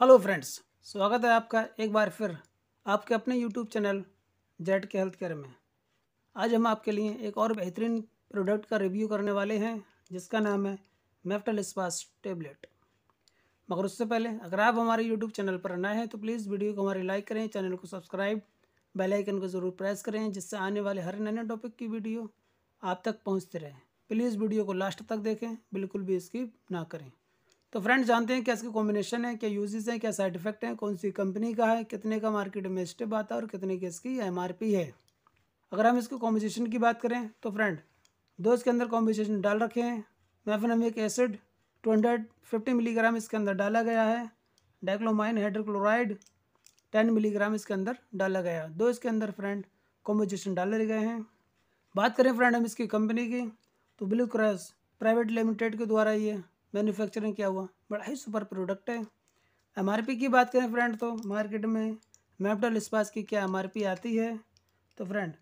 hello friends स्वागत है आपका एक बार फिर आपके अपने यूट्यूब चैनल जेट के हेल्थ केयर में आज हम आपके लिए एक और बेहतरीन प्रोडक्ट का रिव्यू करने वाले हैं जिसका नाम है मेफ्टल स्पास टेबलेट मगर उससे पहले अगर आप हमारे यूट्यूब चैनल पर नए हैं तो प्लीज़ वीडियो को हमारे लाइक करें चैनल को सब्सक्राइब बेलाइकन को ज़रूर प्रेस करें जिससे आने वाले हर नए नए टॉपिक की वीडियो आप तक पहुँचते रहें प्लीज़ वीडियो को लास्ट तक देखें बिल्कुल भी स्किप ना करें तो फ्रेंड्स जानते हैं क्या इसके कॉम्बिनेशन है क्या यूजेस हैं क्या साइड इफेक्ट हैं कौन सी कंपनी का है कितने का मार्केट में स्टेप आता है और कितने की इसकी एम है अगर हम इसके कॉम्बिनेशन की बात करें तो फ्रेंड दो इसके अंदर कॉम्बिनेशन डाल रखे हैं mefenamic acid two hundred fifty milligram इसके अंदर डाला गया है डाइक्लोमाइन हाइड्रोक्लोराइड टेन मिलीग्राम इसके अंदर डाला गया दो इसके अंदर फ्रेंड कॉम्बिनेशन डाले गए हैं बात करें फ्रेंड हम इसकी कंपनी की तो ब्लू क्रॉस प्राइवेट लिमिटेड के द्वारा ये मैन्युफैक्चरिंग क्या हुआ बड़ा ही सुपर प्रोडक्ट है एम की बात करें फ्रेंड तो मार्केट में मैपडल इस्पास की क्या एम आती है तो फ्रेंड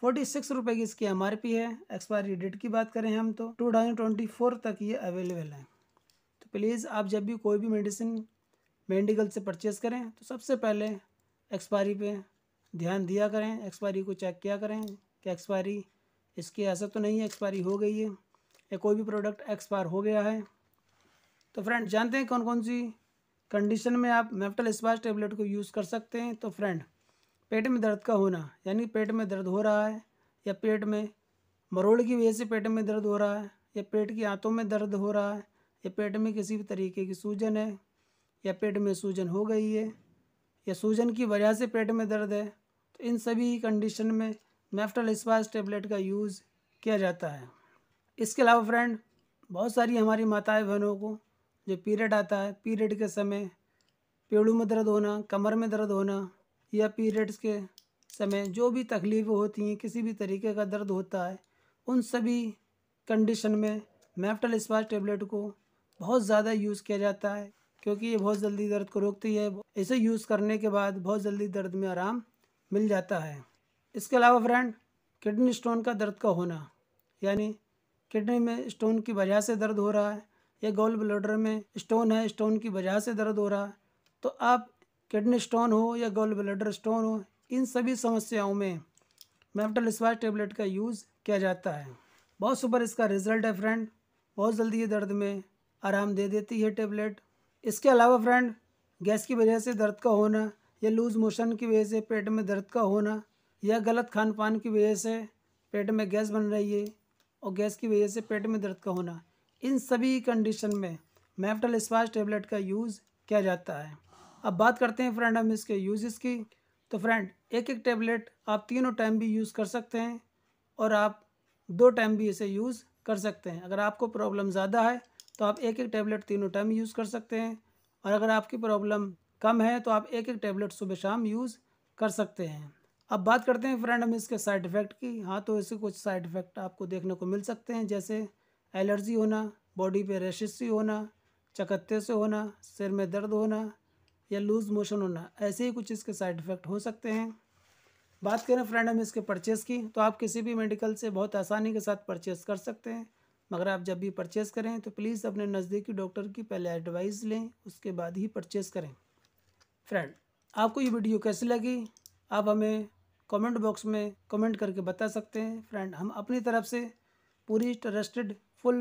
फोर्टी सिक्स रुपये की इसकी एम है एक्सपायरी डेट की बात करें हम तो टू थाउजेंड ट्वेंटी फोर तक ये अवेलेबल है तो प्लीज़ आप जब भी कोई भी मेडिसिन मेडिकल से परचेस करें तो सबसे पहले एक्सपायरी पे ध्यान दिया करें एक्सपायरी को चेक किया करें कि एक्सपायरी इसकी ऐसा तो नहीं है एक्सपायरी हो गई है या कोई भी प्रोडक्ट एक्सपायर हो गया है तो फ्रेंड जानते हैं कौन कौन सी कंडीशन में आप मेफ्टल स्पास टेबलेट को यूज़ कर सकते हैं तो फ्रेंड पेट में दर्द का होना यानी पेट में दर्द हो रहा है या पेट में मरोड़ की वजह से पेट में दर्द हो रहा है या पेट की आंतों में दर्द हो रहा है या पेट में किसी भी तरीके की सूजन है या पेट में सूजन हो गई है या सूजन की वजह से पेट में दर्द है तो इन सभी कंडीशन में मेफ्टल स्पास टेबलेट का यूज़ किया जाता है इसके अलावा फ्रेंड बहुत सारी हमारी माताएं बहनों को जो पीरियड आता है पीरियड के समय पेड़ों में दर्द होना कमर में दर्द होना या पीरियड्स के समय जो भी तकलीफ होती हैं किसी भी तरीके का दर्द होता है उन सभी कंडीशन में मैफ्टल स्पास टेबलेट को बहुत ज़्यादा यूज़ किया जाता है क्योंकि ये बहुत जल्दी दर्द को रोकती है इसे यूज़ करने के बाद बहुत जल्दी दर्द में आराम मिल जाता है इसके अलावा फ्रेंड किडनी स्टोन का दर्द का होना यानी किडनी में स्टोन की वजह से दर्द हो रहा है या गोल ब्लडर में स्टोन है स्टोन की वजह से दर्द हो रहा तो आप किडनी स्टोन हो या गोल ब्लडर स्टोन हो इन सभी समस्याओं में मेफ्टल स्वास टेबलेट का यूज़ किया जाता है बहुत सुपर इसका रिजल्ट है फ्रेंड बहुत जल्दी ये दर्द में आराम दे देती है टेबलेट इसके अलावा फ्रेंड गैस की वजह से दर्द का होना या लूज़ मोशन की वजह से पेट में दर्द का होना या गलत खान पान की वजह से पेट में गैस बन रही है और गैस की वजह से पेट में दर्द का होना इन सभी कंडीशन में मेफ्टल स्पास टेबलेट का यूज़ किया जाता है अब बात करते हैं फ्रेंड हम इसके यूज़ की तो फ्रेंड एक एक टेबलेट आप तीनों टाइम भी यूज़ कर सकते हैं और आप दो टाइम भी इसे यूज़ कर सकते हैं अगर आपको प्रॉब्लम ज़्यादा है तो आप एक एक टेबलेट तीनों टाइम यूज़ कर सकते हैं और अगर आपकी प्रॉब्लम कम है तो आप एक एक टेबलेट सुबह शाम यूज़ कर सकते हैं अब बात करते हैं फ्रेंड हम इसके साइड इफ़ेक्ट की हाँ तो इसके कुछ साइड इफ़ेक्ट आपको देखने को मिल सकते हैं जैसे एलर्जी होना बॉडी पे रैशेस होना चकत्ते से होना सिर में दर्द होना या लूज़ मोशन होना ऐसे ही कुछ इसके साइड इफ़ेक्ट हो सकते हैं बात करें फ्रेंड हम इसके परचेज़ की तो आप किसी भी मेडिकल से बहुत आसानी के साथ परचेज़ कर सकते हैं मगर आप जब भी परचेज़ करें तो प्लीज़ अपने नज़दीकी डॉक्टर की पहले एडवाइस लें उसके बाद ही परचेज़ करें फ्रेंड आपको ये वीडियो कैसी लगी आप हमें कमेंट बॉक्स में कमेंट करके बता सकते हैं फ्रेंड हम अपनी तरफ से पूरी ट्रस्टेड फुल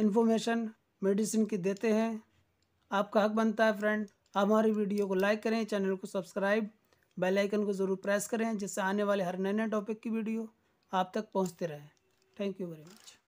इन्फॉर्मेशन मेडिसिन की देते हैं आपका हक बनता है फ्रेंड आप हमारी वीडियो को लाइक करें चैनल को सब्सक्राइब बेल आइकन को ज़रूर प्रेस करें जिससे आने वाले हर नए नए टॉपिक की वीडियो आप तक पहुंचते रहें थैंक यू वेरी मच